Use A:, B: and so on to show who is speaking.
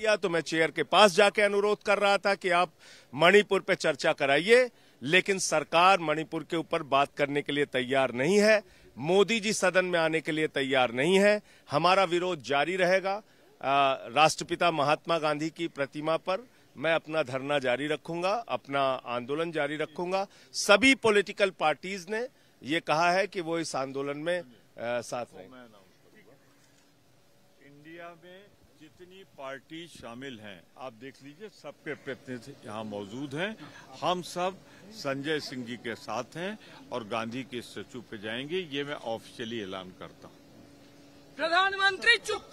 A: दिया तो मैं चेयर के पास जाके अनुरोध कर रहा था कि आप मणिपुर पे चर्चा कराइए लेकिन सरकार मणिपुर के ऊपर बात करने के लिए तैयार नहीं है मोदी जी सदन में आने के लिए तैयार नहीं है हमारा विरोध जारी रहेगा राष्ट्रपिता महात्मा गांधी की प्रतिमा पर मैं अपना धरना जारी रखूंगा अपना आंदोलन जारी रखूंगा सभी पॉलिटिकल पार्टीज ने ये कहा है कि वो इस आंदोलन में आ, साथ रहेंगे
B: इंडिया में जितनी पार्टी शामिल हैं आप देख लीजिए सबके प्रतिनिधि यहाँ मौजूद हैं हम सब संजय सिंह जी के साथ हैं और गांधी के स्टेचू पे जाएंगे ये मैं ऑफिशियली ऐलान
C: करता हूँ
D: प्रधानमंत्री चुप